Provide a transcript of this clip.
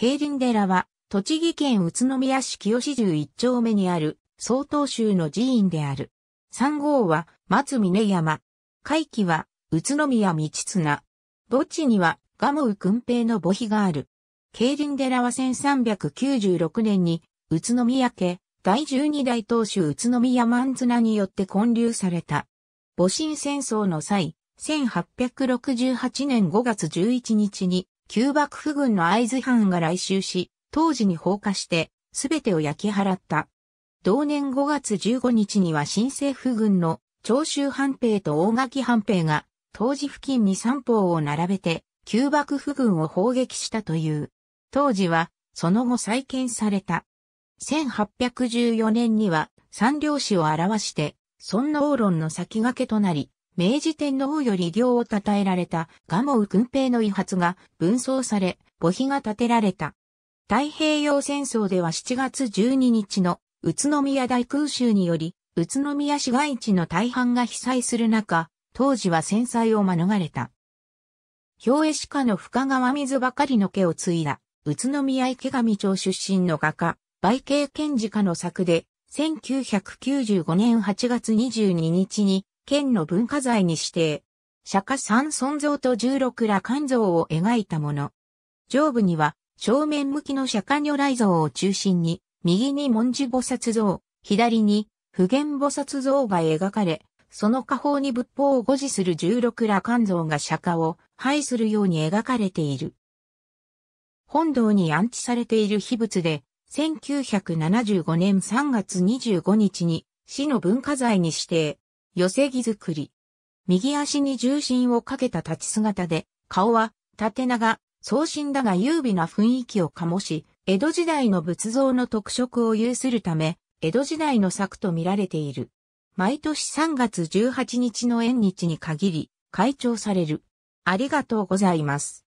慶林寺は、栃木県宇都宮市清市十一丁目にある、曹洞宗の寺院である。三号は、松峰山。海旗は、宇都宮道綱。墓地には、ガモウ君平の墓碑がある。慶林寺は1396年に、宇都宮家、第12代当主宇都宮万綱によって建立された。戊辰戦争の際、1868年5月11日に、旧幕府軍の合図藩が来襲し、当時に放火して、すべてを焼き払った。同年5月15日には新政府軍の長州藩兵と大垣藩兵が、当時付近に三方を並べて、旧幕府軍を砲撃したという。当時は、その後再建された。1814年には、三両氏を表して、尊王論の先駆けとなり、明治天皇より行を称えられた賀茂軍兵の遺発が分装され、墓碑が建てられた。太平洋戦争では7月12日の宇都宮大空襲により、宇都宮市街地の大半が被災する中、当時は戦災を免れた。兵衛鹿の深川水ばかりの家を継いだ、宇都宮池上町出身の画家、梅慶賢治家の作で、1995年8月22日に県の文化財に指定。釈迦三尊像と十六羅漢像を描いたもの。上部には正面向きの釈迦如来像を中心に、右に文字菩薩像、左に普賢菩薩像が描かれ、その下方に仏法を護持する十六羅漢像が釈迦を拝するように描かれている。本堂に安置されている秘仏で、1975年3月25日に市の文化財に指定、寄せ木作り。右足に重心をかけた立ち姿で、顔は縦長、送信だが優美な雰囲気を醸し、江戸時代の仏像の特色を有するため、江戸時代の作と見られている。毎年3月18日の縁日に限り、開帳される。ありがとうございます。